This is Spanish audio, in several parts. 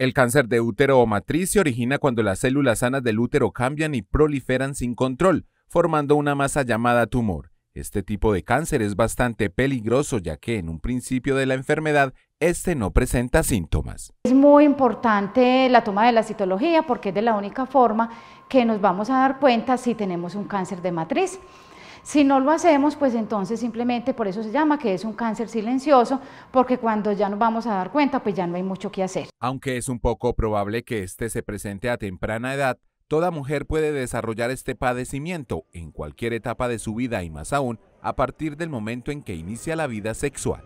El cáncer de útero o matriz se origina cuando las células sanas del útero cambian y proliferan sin control, formando una masa llamada tumor. Este tipo de cáncer es bastante peligroso ya que en un principio de la enfermedad este no presenta síntomas. Es muy importante la toma de la citología porque es de la única forma que nos vamos a dar cuenta si tenemos un cáncer de matriz. Si no lo hacemos, pues entonces simplemente por eso se llama que es un cáncer silencioso, porque cuando ya nos vamos a dar cuenta, pues ya no hay mucho que hacer. Aunque es un poco probable que este se presente a temprana edad, toda mujer puede desarrollar este padecimiento en cualquier etapa de su vida y más aún a partir del momento en que inicia la vida sexual.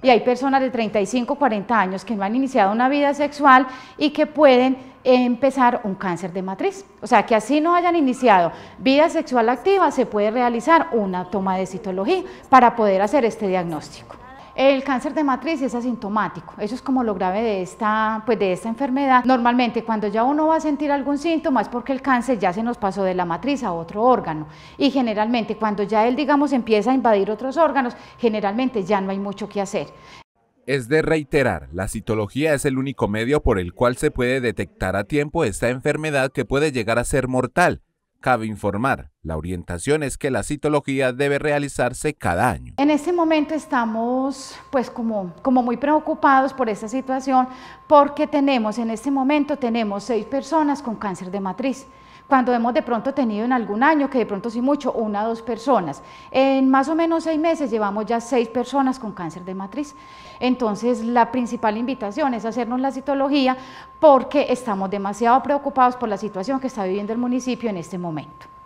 Y hay personas de 35, 40 años que no han iniciado una vida sexual y que pueden empezar un cáncer de matriz. O sea, que así no hayan iniciado vida sexual activa, se puede realizar una toma de citología para poder hacer este diagnóstico. El cáncer de matriz es asintomático, eso es como lo grave de esta, pues de esta enfermedad. Normalmente cuando ya uno va a sentir algún síntoma es porque el cáncer ya se nos pasó de la matriz a otro órgano y generalmente cuando ya él digamos empieza a invadir otros órganos, generalmente ya no hay mucho que hacer. Es de reiterar, la citología es el único medio por el cual se puede detectar a tiempo esta enfermedad que puede llegar a ser mortal. Cabe informar, la orientación es que la citología debe realizarse cada año. En este momento estamos pues como, muy preocupados por esta situación porque tenemos en este momento tenemos seis personas con cáncer de matriz cuando hemos de pronto tenido en algún año, que de pronto sí mucho, una o dos personas. En más o menos seis meses llevamos ya seis personas con cáncer de matriz. Entonces la principal invitación es hacernos la citología porque estamos demasiado preocupados por la situación que está viviendo el municipio en este momento.